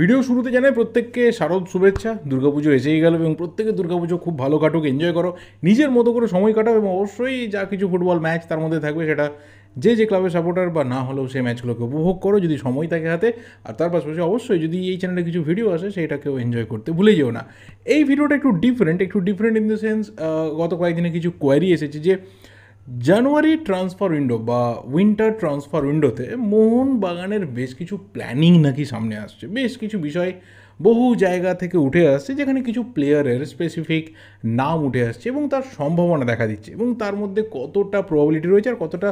video শুরুতে জানাই প্রত্যেককে শারদ শুভেচ্ছা দুর্গাপুজো এসেই গেল এবং প্রত্যেকে দুর্গাপুজো খুব ভালো কাটুক এনজয় করো নিজের মতো করে সময় কাটাও এবং অবশ্যই যা কিছু ফুটবল ম্যাচ তার মধ্যে থাকবে সেটা যে যে ক্লাবের সাপোর্টার বা না হলেও সেই ম্যাচগুলোকে উপভোগ করো যদি সময় থাকে হাতে আর তার পাশাপাশি অবশ্যই যদি এই চ্যানেলে কিছু ভিডিও আসে সেটাকেও এনজয় করতে ভুলে যেও না এই ভিডিওটা একটু ডিফারেন্ট একটু ডিফারেন্ট ইন দ্য সেন্স গত কয়েকদিনে কিছু কোয়ারি এসেছে যে জানুয়ারি ট্রান্সফার উইন্ডো বা উইন্টার ট্রান্সফার উইন্ডোতে মোহন বাগানের বেশ কিছু প্ল্যানিং নাকি সামনে আসছে বেশ কিছু বিষয় বহু জায়গা থেকে উঠে আসছে যেখানে কিছু প্লেয়ারের স্পেসিফিক নাম উঠে আসছে এবং তার সম্ভাবনা দেখা দিচ্ছে এবং তার মধ্যে কতটা প্রবাবিলিটি রয়েছে আর কতটা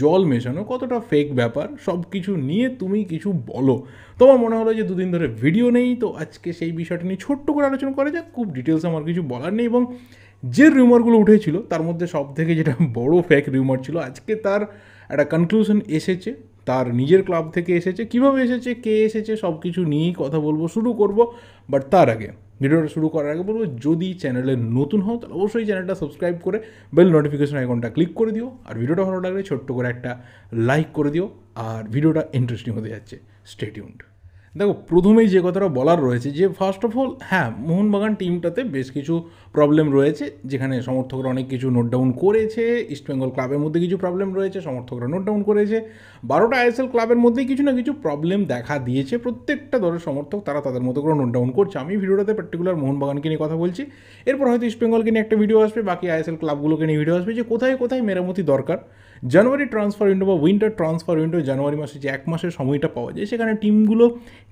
জল মেশানো কতটা ফেক ব্যাপার সব কিছু নিয়ে তুমি কিছু বলো তোমার মনে হলো যে দুদিন ধরে ভিডিও নেই তো আজকে সেই বিষয়টা নিয়ে ছোট্ট করে আলোচনা করা যাক খুব ডিটেলস আমার কিছু বলার নেই এবং যে রিউমারগুলো উঠেছিল তার মধ্যে সব থেকে যেটা বড় ফ্যাক রিউমার ছিল আজকে তার একটা কনক্লুশন এসেছে তার নিজের ক্লাব থেকে এসেছে কিভাবে এসেছে কে এসেছে সব কিছু নিয়েই কথা বলবো শুরু করব বাট তার আগে ভিডিওটা শুরু করার আগে বলবো যদি চ্যানেলে নতুন হও তাহলে অবশ্যই চ্যানেলটা সাবস্ক্রাইব করে বেল নোটিফিকেশন আইকনটা ক্লিক করে দিও আর ভিডিওটা ভালো লাগলে ছোট্ট করে একটা লাইক করে দিও আর ভিডিওটা ইন্টারেস্টিং হতে যাচ্ছে স্টেটিউন্ড দেখো প্রথমেই যে কথাটা বলার রয়েছে যে ফার্স্ট অফ অল হ্যাঁ মোহনবাগান টিমটাতে বেশ কিছু প্রবলেম রয়েছে যেখানে সমর্থকরা অনেক কিছু নোট ডাউন করেছে ইস্টবেঙ্গল ক্লাবের মধ্যে কিছু প্রবলেম রয়েছে সমর্থকরা নোট ডাউন করেছে বারোটা আইএসএল ক্লাবের মধ্যেই কিছু না কিছু প্রবলেম দেখা দিয়েছে প্রত্যেকটা দলের সমর্থক তারা তাদের মতো করে নোট ডাউন করছে আমি ভিডিওটাতে পার্টিকুলার মোহনবাগানকে নিয়ে কথা বলছি এরপর হয়তো ইস্টবেঙ্গলকে নিয়ে একটা ভিডিও আসবে বাকি আইএসএল ক্লাবগুলোকে নিয়ে ভিডিও আসবে যে কোথায় কোথায় মেরামতি দরকার জানুয়ারি ট্রান্সফার উইন্ডো বা উইন্টার ট্রান্সফার উইন্ডো জানুয়ারি মাসে যে এক মাসের সময়টা পাওয়া যায় সেখানে টিমগুলো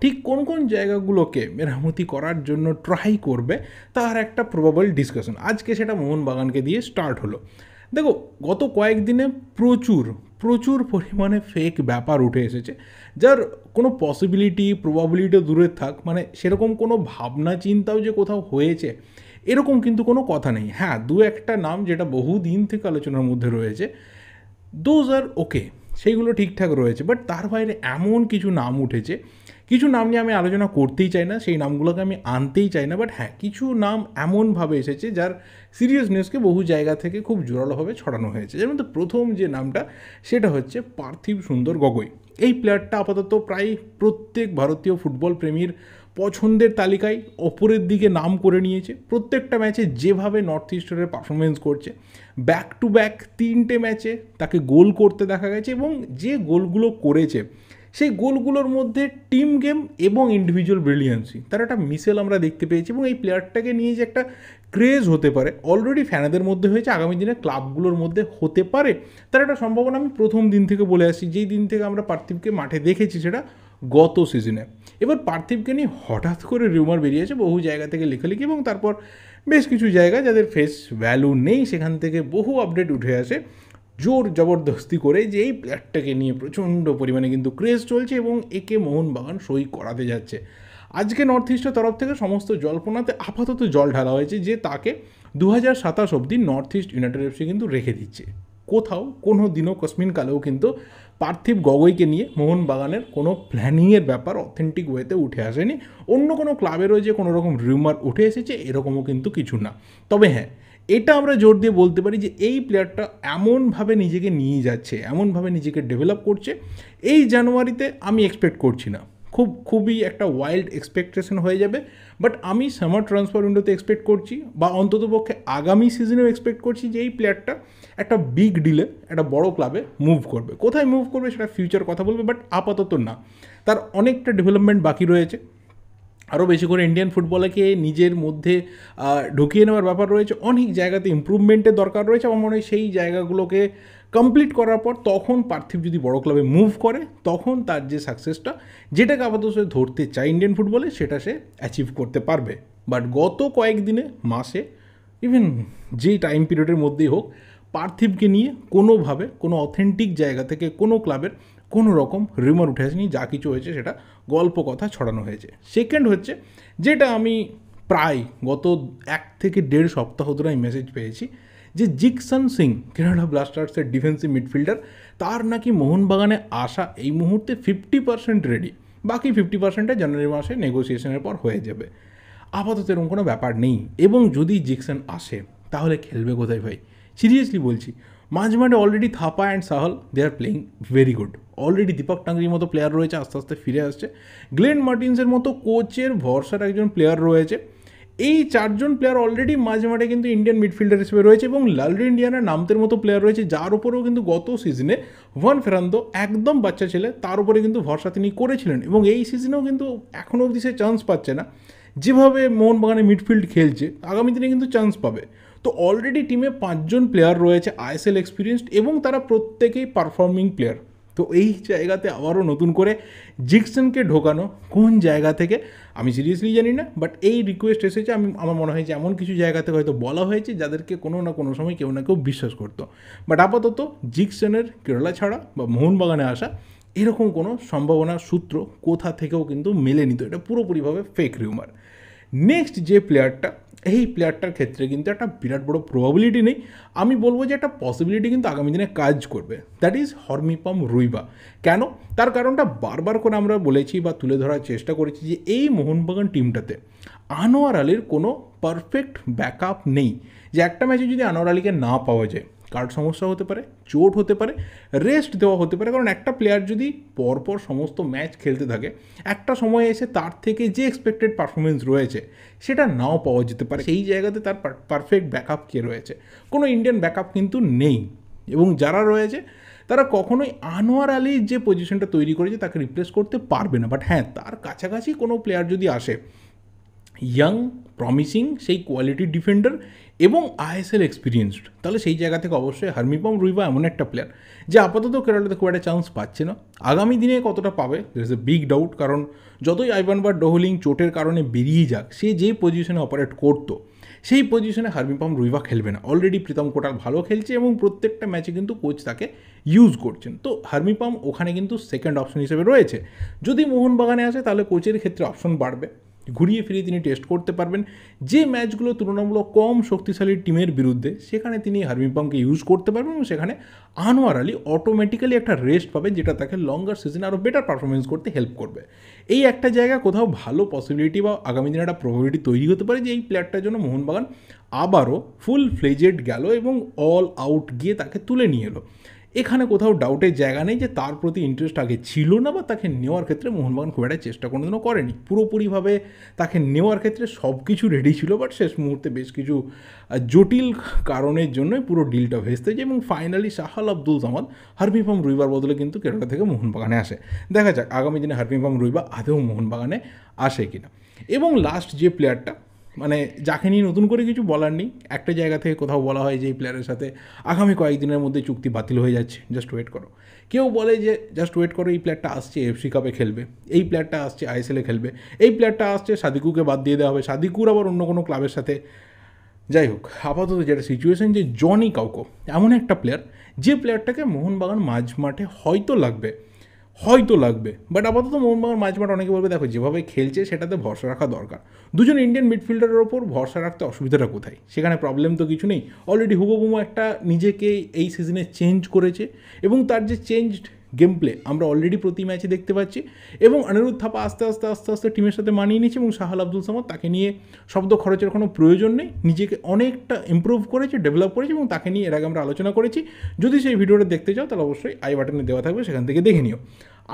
ঠিক কোন কোন জায়গাগুলোকে মেরামতি করার জন্য ট্রাই করবে তার একটা প্রবাবল ডিসকাশন আজকে সেটা মোহনবাগানকে দিয়ে স্টার্ট হলো দেখো গত কয়েকদিনে প্রচুর প্রচুর পরিমাণে ফেক ব্যাপার উঠে এসেছে যার কোনো পসিবিলিটি প্রবাবিলিটি দূরে থাক মানে সেরকম কোনো ভাবনা চিন্তাও যে কোথাও হয়েছে এরকম কিন্তু কোনো কথা নেই হ্যাঁ দু একটা নাম যেটা বহু দিন থেকে আলোচনার মধ্যে রয়েছে দোজ আর ওকে সেইগুলো ঠিকঠাক রয়েছে বাট তার বাইরে এমন কিছু নাম উঠেছে কিছু নাম নিয়ে আমি আলোচনা করতেই চাই না সেই নামগুলোকে আমি আনতেই চাই না বাট হ্যাঁ কিছু নাম এমনভাবে এসেছে যার সিরিয়াসনেসকে বহু জায়গা থেকে খুব জোরালোভাবে ছড়ানো হয়েছে যেমন তো প্রথম যে নামটা সেটা হচ্ছে পার্থিব সুন্দর গগৈ এই প্লেয়ারটা আপাতত প্রায় প্রত্যেক ভারতীয় ফুটবল প্রেমীর পছন্দের তালিকায় ওপরের দিকে নাম করে নিয়েছে প্রত্যেকটা ম্যাচে যেভাবে নর্থ ইস্টের পারফরমেন্স করছে ব্যাক টু ব্যাক তিনটে ম্যাচে তাকে গোল করতে দেখা গেছে এবং যে গোলগুলো করেছে সেই গোলগুলোর মধ্যে টিম গেম এবং ইন্ডিভিজুয়াল ব্রিলিয়েন্সি তার একটা মিসেল আমরা দেখতে পেয়েছি এবং এই প্লেয়ারটাকে নিয়ে যে একটা ক্রেজ হতে পারে অলরেডি ফ্যানাদের মধ্যে হয়েছে আগামী দিনে ক্লাবগুলোর মধ্যে হতে পারে তার একটা সম্ভাবনা আমি প্রথম দিন থেকে বলে আসছি যেই দিন থেকে আমরা পার্থিবকে মাঠে দেখেছি সেটা গত সিজনে এবার পার্থিবকে নিয়ে হঠাৎ করে রিউমার বেরিয়েছে বহু জায়গা থেকে লেখালেখি এবং তারপর বেশ কিছু জায়গা যাদের ফেস ভ্যালু নেই সেখান থেকে বহু আপডেট উঠে আসে জোর জবরদস্তি করে যে এই প্লেয়ারটাকে নিয়ে প্রচণ্ড পরিমাণে কিন্তু ক্রেজ চলছে এবং একে মোহনবাগান সই করাতে যাচ্ছে আজকে নর্থ ইস্টের তরফ থেকে সমস্ত জল্পনাতে আপাতত জল ঢালা হয়েছে যে তাকে দু হাজার সাতাশ অবধি নর্থ ইস্ট ইউনাইটেড এফসি কিন্তু রেখে দিচ্ছে কোথাও কোনো দিনও কসমিন কালেও কিন্তু পার্থিব গগৈকে নিয়ে মোহনবাগানের কোনো প্ল্যানিংয়ের ব্যাপার অথেন্টিক ওয়েতে উঠে আসেনি অন্য কোনো ক্লাবেরও যে কোনো রকম রিউমার উঠে এসেছে এরকমও কিন্তু কিছু না তবে হ্যাঁ এটা আমরা জোর দিয়ে বলতে পারি যে এই প্লেয়ারটা এমনভাবে নিজেকে নিয়ে যাচ্ছে এমনভাবে নিজেকে ডেভেলপ করছে এই জানুয়ারিতে আমি এক্সপেক্ট করছি না খুব খুবই একটা ওয়াইল্ড এক্সপেকটেশন হয়ে যাবে বাট আমি সামার ট্রান্সফার উইন্ডোতে এক্সপেক্ট করছি বা অন্ততপক্ষে আগামী সিজনেও এক্সপেক্ট করছি যে এই প্লেয়ারটা একটা বিগ ডিলে একটা বড় ক্লাবে মুভ করবে কোথায় মুভ করবে সেটা ফিউচার কথা বলবে বাট আপাতত না তার অনেকটা ডেভেলপমেন্ট বাকি রয়েছে আরও বেশি করে ইন্ডিয়ান ফুটবলকে নিজের মধ্যে ঢুকিয়ে নেওয়ার ব্যাপার রয়েছে অনেক জায়গাতে ইম্প্রুভমেন্টের দরকার রয়েছে আমার মনে হয় সেই জায়গাগুলোকে কমপ্লিট করার পর তখন পার্থিব যদি বড় ক্লাবে মুভ করে তখন তার যে সাকসেসটা যেটাকে আপাতত সে ধরতে চায় ইন্ডিয়ান ফুটবলে সেটা সে অ্যাচিভ করতে পারবে বাট গত কয়েকদিনে মাসে ইভেন যেই টাইম পিরিয়ডের মধ্যেই হোক পার্থিবকে নিয়ে কোনোভাবে কোনো অথেন্টিক জায়গা থেকে কোনো ক্লাবের কোনো রকম রিমার উঠে আসেনি যা কিছু হয়েছে সেটা গল্প কথা ছড়ানো হয়েছে সেকেন্ড হচ্ছে যেটা আমি প্রায় গত এক থেকে দেড় সপ্তাহ ধরে আমি মেসেজ পেয়েছি যে জিকসন সিং কেরালা ব্লাস্টার্সের ডিফেন্সিভ মিডফিল্ডার তার নাকি মোহনবাগানে আসা এই মুহূর্তে ফিফটি পার্সেন্ট রেডি বাকি ফিফটি পার্সেন্টটা জানুয়ারি মাসে নেগোসিয়েশনের পর হয়ে যাবে আপাতত এরকম কোনো ব্যাপার নেই এবং যদি জিকসন আসে তাহলে খেলবে কোথায় ভাই সিরিয়াসলি বলছি মাঝমাঠে already Thapa and Sahal they are playing very good already Deepak টাঙ্গরির মতো প্লেয়ার রয়েছে আস্তে আস্তে ফিরে আসছে গ্লেন মার্টিন্সের মতো কোচের ভরসার একজন প্লেয়ার রয়েছে এই চারজন প্লেয়ার অলরেডি মাঝে মাঠে কিন্তু ইন্ডিয়ান মিডফিল্ডার হিসেবে রয়েছে এবং লালরি ইন্ডিয়ানের নামতের মতো প্লেয়ার রয়েছে যার উপরেও কিন্তু গত সিজনে ওয়ান ফেরান্দো একদম বাচ্চা ছেলে তার উপরে কিন্তু ভরসা তিনি করেছিলেন এবং এই সিজনেও কিন্তু এখনও অবধি সে চান্স পাচ্ছে না যেভাবে মোহনবাগানে মিডফিল্ড খেলছে আগামী দিনে কিন্তু চান্স পাবে তো অলরেডি টিমে পাঁচজন প্লেয়ার রয়েছে আইএসএল এক্সপিরিয়েন্সড এবং তারা প্রত্যেকেই পারফর্মিং প্লেয়ার তো এই জায়গাতে আবারও নতুন করে জিক্সনকে ঢোকানো কোন জায়গা থেকে আমি সিরিয়াসলি জানি না বাট এই রিকোয়েস্ট এসেছে আমি আমার মনে হয় যে এমন কিছু জায়গা থেকে হয়তো বলা হয়েছে যাদেরকে কোনো না কোনো সময় কেউ না কেউ বিশ্বাস করতো বাট আপাতত জিক্সনের কেরলা ছাড়া বা মোহনবাগানে আসা এরকম কোনো সম্ভাবনা সূত্র কোথা থেকেও কিন্তু মেলেনি তো এটা পুরোপুরিভাবে ফেক রিউমার নেক্সট যে প্লেয়ারটা এই প্লেয়ারটার ক্ষেত্রে কিন্তু একটা বিরাট বড় প্রবাবিলিটি নেই আমি বলবো যে একটা পসিবিলিটি কিন্তু আগামী দিনে কাজ করবে দ্যাট ইজ হরমিপম রুইবা কেন তার কারণটা বারবার করে আমরা বলেছি বা তুলে ধরার চেষ্টা করেছি যে এই মোহনবাগান টিমটাতে আনোয়ার আলীর কোনো পারফেক্ট ব্যাকআপ নেই যে একটা ম্যাচে যদি আনোয়ার আলীকে না পাওয়া যায় কার্ড সমস্যা হতে পারে চোট হতে পারে রেস্ট দেওয়া হতে পারে কারণ একটা প্লেয়ার যদি পরপর সমস্ত ম্যাচ খেলতে থাকে একটা সময়ে এসে তার থেকে যে এক্সপেক্টেড পারফরমেন্স রয়েছে সেটা নাও পাওয়া যেতে পারে সেই জায়গাতে তার পারফেক্ট ব্যাকআপ কে রয়েছে কোনো ইন্ডিয়ান ব্যাকআপ কিন্তু নেই এবং যারা রয়েছে তারা কখনোই আনোয়ার আলী যে পজিশনটা তৈরি করেছে তাকে রিপ্লেস করতে পারবে না বাট হ্যাঁ তার কাছাকাছি কোনো প্লেয়ার যদি আসে ইয়াং প্রমিসিং সেই কোয়ালিটি ডিফেন্ডার এবং আইএসএল এক্সপিরিয়েন্সড তাহলে সেই জায়গা থেকে অবশ্যই হারমিপম রুইবা এমন একটা প্লেয়ার যে আপাতত কেরালাতে খুব একটা চান্স পাচ্ছে না আগামী দিনে কতটা পাবে there is a big doubt কারণ যতই আইবান বা ডোহলিং চোটের কারণে বেরিয়ে যাক সে যে পজিশনে অপারেট করতো সেই পজিশনে হারমিপম রুইবা খেলবে না অলরেডি প্রীতম কোটাল ভালো খেলছে এবং প্রত্যেকটা ম্যাচে কিন্তু কোচ তাকে ইউজ করছেন তো হার্মিপাম ওখানে কিন্তু সেকেন্ড অপশন হিসেবে রয়েছে যদি মোহনবাগানে আসে তাহলে কোচের ক্ষেত্রে অপশন বাড়বে ঘুরিয়ে ফিরিয়ে তিনি টেস্ট করতে পারবেন যে ম্যাচগুলো তুলনামূলক কম শক্তিশালী টিমের বিরুদ্ধে সেখানে তিনি হার্মিপংকে ইউজ করতে পারবেন এবং সেখানে আনোয়ার আলী অটোমেটিক্যালি একটা রেস্ট পাবে যেটা তাকে লঙ্গার সিজনে আরও বেটার পারফরমেন্স করতে হেল্প করবে এই একটা জায়গা কোথাও ভালো পসিবিলিটি বা আগামী দিনে একটা প্রবাবিলিটি তৈরি হতে পারে যে এই প্লেয়ারটার জন্য মোহনবাগান আবারও ফুল ফ্লেজেড গেল এবং অল আউট গিয়ে তাকে তুলে নিয়ে এলো এখানে কোথাও ডাউটের জায়গা নেই যে তার প্রতি ইন্টারেস্ট আগে ছিল না বা তাকে নেওয়ার ক্ষেত্রে মোহনবাগান খুব একটা চেষ্টা কোনোদিনও করেনি পুরোপুরিভাবে তাকে নেওয়ার ক্ষেত্রে সব কিছু রেডি ছিল বাট শেষ মুহূর্তে বেশ কিছু জটিল কারণের জন্যই পুরো ডিলটা ভেসতে যায় এবং ফাইনালি শাহাল আব্দুল সামাদ হারবিফাম রুইবার বদলে কিন্তু কেরালা থেকে মোহনবাগানে আসে দেখা যাক আগামী দিনে হারবিফাম রুইবা আদেও মোহনবাগানে আসে কিনা এবং লাস্ট যে প্লেয়ারটা মানে যাকে নিয়ে নতুন করে কিছু বলার নেই একটা জায়গা থেকে কোথাও বলা হয় যে এই প্লেয়ারের সাথে আগামী কয়েকদিনের মধ্যে চুক্তি বাতিল হয়ে যাচ্ছে জাস্ট ওয়েট করো কেউ বলে যে জাস্ট ওয়েট করো এই প্লেয়ারটা আসছে এফসি কাপে খেলবে এই প্লেয়ারটা আসছে আইএসএলে খেলবে এই প্লেয়ারটা আসছে সাদিকুকে বাদ দিয়ে দেওয়া হবে সাদিকুর আবার অন্য কোনো ক্লাবের সাথে যাই হোক আপাতত যেটা সিচুয়েশন যে জনি কাউকো এমন একটা প্লেয়ার যে প্লেয়ারটাকে মোহনবাগান মাঝ মাঠে হয়তো লাগবে হয়তো লাগবে বাট আপাতত মোহনবাগান মাঝমাঠ অনেকে বলবে দেখো যেভাবে খেলছে সেটাতে ভরসা রাখা দরকার দুজন ইন্ডিয়ান মিডফিল্ডারের ওপর ভরসা রাখতে অসুবিধাটা কোথায় সেখানে প্রবলেম তো কিছু নেই অলরেডি হুবোবুমো একটা নিজেকে এই সিজনে চেঞ্জ করেছে এবং তার যে চেঞ্জড গেম প্লে আমরা অলরেডি প্রতি ম্যাচে দেখতে পাচ্ছি এবং অনিরুদ্ধ থাপা আস্তে আস্তে আস্তে আস্তে টিমের সাথে মানিয়ে নিয়েছে এবং সাহাল আব্দুল সামাদ তাকে নিয়ে শব্দ খরচের কোনো প্রয়োজন নেই নিজেকে অনেকটা ইম্প্রুভ করেছে ডেভেলপ করেছে এবং তাকে নিয়ে এর আগে আমরা আলোচনা করেছি যদি সেই ভিডিওটা দেখতে চাও তাহলে অবশ্যই আই বাটনে দেওয়া থাকবে সেখান থেকে দেখে নিও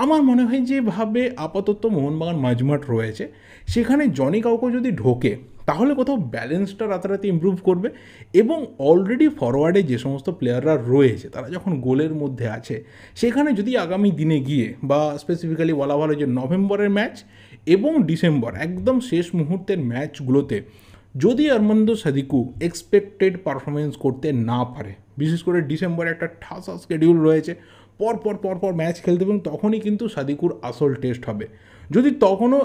আমার মনে হয় যেভাবে আপাতত মোহনবাগান মাঝমাঠ রয়েছে সেখানে জনি কাউকে যদি ঢোকে তাহলে কোথাও ব্যালেন্সটা রাতারাতি ইম্প্রুভ করবে এবং অলরেডি ফরওয়ার্ডে যে সমস্ত প্লেয়াররা রয়েছে তারা যখন গোলের মধ্যে আছে সেখানে যদি আগামী দিনে গিয়ে বা স্পেসিফিক্যালি বলা ভালো যে নভেম্বরের ম্যাচ এবং ডিসেম্বর একদম শেষ মুহূর্তের ম্যাচগুলোতে যদি আরমন্দ সাদিকু এক্সপেক্টেড পারফরমেন্স করতে না পারে বিশেষ করে ডিসেম্বরে একটা ঠাসা স্কেডিউল রয়েছে পরপর পরপর ম্যাচ খেলতে এবং তখনই কিন্তু সাদিকুর আসল টেস্ট হবে যদি তখনও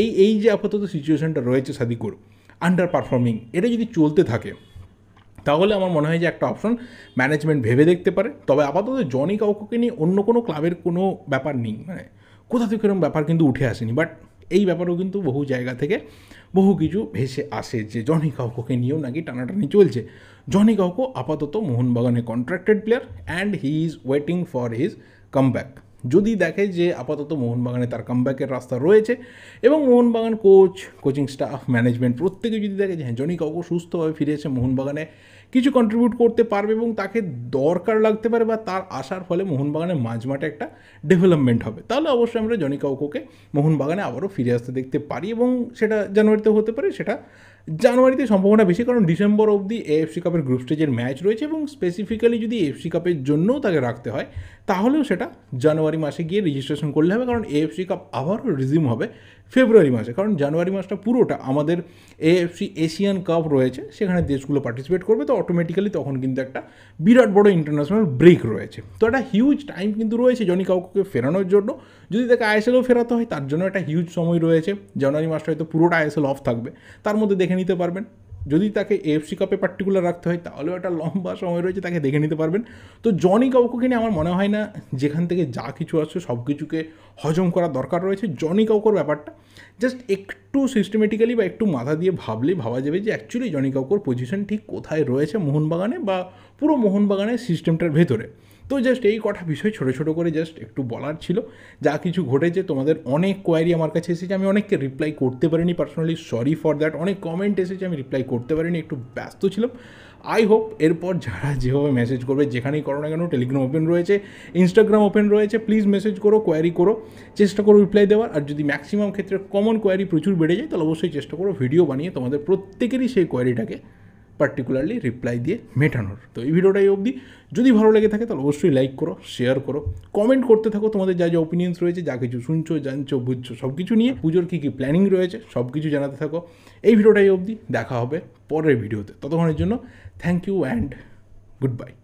এই এই যে আপাতত সিচুয়েশনটা রয়েছে সাদিকুর আন্ডার পারফর্মিং এটা যদি চলতে থাকে তাহলে আমার মনে হয় যে একটা অপশন ম্যানেজমেন্ট ভেবে দেখতে পারে তবে আপাতত জনি কাউকে নিয়ে অন্য কোনো ক্লাবের কোনো ব্যাপার নেই মানে কোথা থেকে এরকম ব্যাপার কিন্তু উঠে আসেনি বাট এই ব্যাপারও কিন্তু বহু জায়গা থেকে বহু কিছু ভেসে আসে যে জনি কাউকে নিয়েও নাকি টানাটানি চলছে জনি কাউকো আপাতত মোহনবাগানে contracted player and he is waiting for his come যদি দেখে যে আপাতত মোহনবাগানে তার কামব্যাকের রাস্তা রয়েছে এবং Mohun Bagan coach coaching staff management প্রত্যেকে যদি দেখে যে হ্যাঁ জনি কাউকো সুস্থভাবে ফিরে এসে মোহনবাগানে কিছু কন্ট্রিবিউট করতে পারবে এবং তাকে দরকার লাগতে পারে বা তার আসার ফলে মোহনবাগানের মাঝমাঠে একটা ডেভেলপমেন্ট হবে তাহলে অবশ্যই আমরা জনি কাউকোকে মোহনবাগানে আবারও ফিরে আসতে দেখতে পারি এবং সেটা জানুয়ারিতে হতে পারে সেটা জানুয়ারিতে সম্ভাবনা বেশি কারণ ডিসেম্বর অবধি এএফসি কাপের গ্রুপ স্টেজের ম্যাচ রয়েছে এবং স্পেসিফিক্যালি যদি এফসি কাপের জন্যও তাকে রাখতে হয় তাহলেও সেটা জানুয়ারি মাসে গিয়ে রেজিস্ট্রেশন করলে হবে কারণ এএফসি কাপ আবারও রিজিউম হবে ফেব্রুয়ারি মাসে কারণ জানুয়ারি মাসটা পুরোটা আমাদের এএফসি এশিয়ান কাপ রয়েছে সেখানে দেশগুলো পার্টিসিপেট করবে তো অটোমেটিক্যালি তখন কিন্তু একটা বিরাট বড় ইন্টারন্যাশনাল ব্রেক রয়েছে তো একটা হিউজ টাইম কিন্তু রয়েছে জনি কাউকে ফেরানোর জন্য যদি তাকে আইএসএলও ফেরাতে হয় তার জন্য একটা হিউজ সময় রয়েছে জানুয়ারি মাসটা হয়তো পুরোটা আইএসএল অফ থাকবে তার মধ্যে দেখে নিতে পারবেন যদি তাকে এফসি কাপে পার্টিকুলার রাখতে হয় তাহলেও একটা লম্বা সময় রয়েছে তাকে দেখে নিতে পারবেন তো জনি কাউকে নিয়ে আমার মনে হয় না যেখান থেকে যা কিছু আসছে সব কিছুকে হজম করা দরকার রয়েছে জনি কাউকর ব্যাপারটা জাস্ট একটু সিস্টেমেটিক্যালি বা একটু মাথা দিয়ে ভাবলেই ভাবা যাবে যে অ্যাকচুয়ালি জনি কাউকর পজিশন ঠিক কোথায় রয়েছে মোহনবাগানে বা পুরো মোহনবাগানের সিস্টেমটার ভেতরে তো জাস্ট এই কটা বিষয় ছোট ছোট করে জাস্ট একটু বলার ছিল যা কিছু ঘটেছে তোমাদের অনেক কোয়ারি আমার কাছে এসেছে আমি অনেককে রিপ্লাই করতে পারিনি পার্সোনালি সরি ফর দ্যাট অনেক কমেন্ট এসেছে আমি রিপ্লাই করতে পারিনি একটু ব্যস্ত ছিলাম আই হোপ এরপর যারা যেভাবে মেসেজ করবে যেখানেই করো না কেন টেলিগ্রাম ওপেন রয়েছে ইনস্টাগ্রাম ওপেন রয়েছে প্লিজ মেসেজ করো কোয়ারি করো চেষ্টা করো রিপ্লাই দেওয়ার আর যদি ম্যাক্সিমাম ক্ষেত্রে কমন কোয়ারি প্রচুর বেড়ে যায় তাহলে অবশ্যই চেষ্টা করো ভিডিও বানিয়ে তোমাদের প্রত্যেকেরই সেই কোয়ারিটাকে পার্টিকুলারলি রিপ্লাই দিয়ে মেটানোর তো এই ভিডিওটাই অবধি যদি ভালো লেগে থাকে তাহলে অবশ্যই লাইক করো শেয়ার করো কমেন্ট করতে থাকো তোমাদের যা যা ওপিনিয়ন্স রয়েছে যা কিছু শুনছো জানছো বুঝছো সব কিছু নিয়ে পুজোর কী কী প্ল্যানিং রয়েছে সব কিছু জানাতে থাকো এই ভিডিওটাই অবধি দেখা হবে পরের ভিডিওতে ততক্ষণের জন্য thank you and good bye